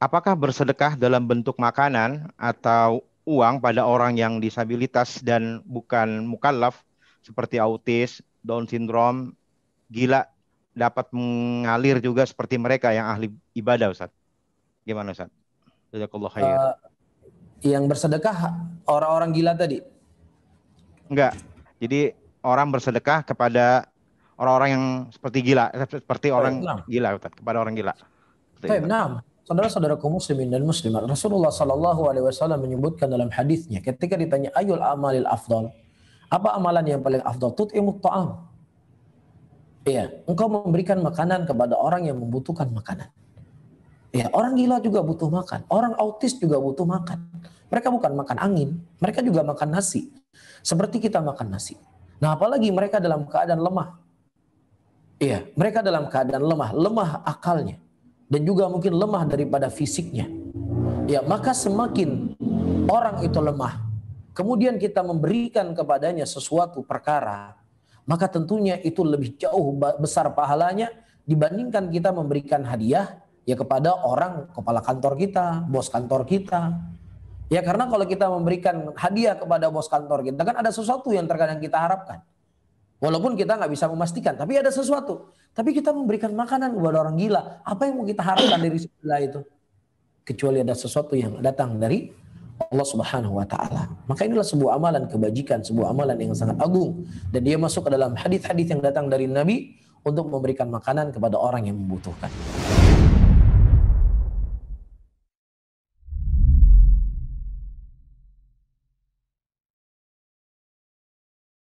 apakah bersedekah dalam bentuk makanan atau uang pada orang yang disabilitas dan bukan mukallaf seperti autis, Down syndrome, gila dapat mengalir juga seperti mereka yang ahli ibadah Ustaz. Gimana Ustaz? Jazakallah khair. Uh, yang bersedekah orang-orang gila tadi? Enggak. Jadi orang bersedekah kepada orang-orang yang seperti gila, seperti oh, orang gila Ustaz, kepada orang gila. Baik, eh, nah saudara-saudaraku muslimin dan muslimat, Rasulullah Shallallahu Alaihi Wasallam menyebutkan dalam hadisnya ketika ditanya ayul amalil afdal, apa amalan yang paling afdal? Tut'imut ta'am. Iya, engkau memberikan makanan kepada orang yang membutuhkan makanan. Ya, orang gila juga butuh makan, orang autis juga butuh makan. Mereka bukan makan angin, mereka juga makan nasi. Seperti kita makan nasi. Nah, apalagi mereka dalam keadaan lemah. Iya, mereka dalam keadaan lemah, lemah akalnya dan juga mungkin lemah daripada fisiknya. Ya, maka semakin orang itu lemah, kemudian kita memberikan kepadanya sesuatu perkara, maka tentunya itu lebih jauh besar pahalanya dibandingkan kita memberikan hadiah ya kepada orang kepala kantor kita, bos kantor kita. Ya karena kalau kita memberikan hadiah kepada bos kantor kita kan ada sesuatu yang terkadang kita harapkan. Walaupun kita nggak bisa memastikan, tapi ada sesuatu. Tapi kita memberikan makanan kepada orang gila. Apa yang mau kita harapkan dari sebelah itu? Kecuali ada sesuatu yang datang dari Allah Subhanahu wa taala. Maka inilah sebuah amalan kebajikan, sebuah amalan yang sangat agung dan dia masuk ke dalam hadis-hadis yang datang dari Nabi untuk memberikan makanan kepada orang yang membutuhkan.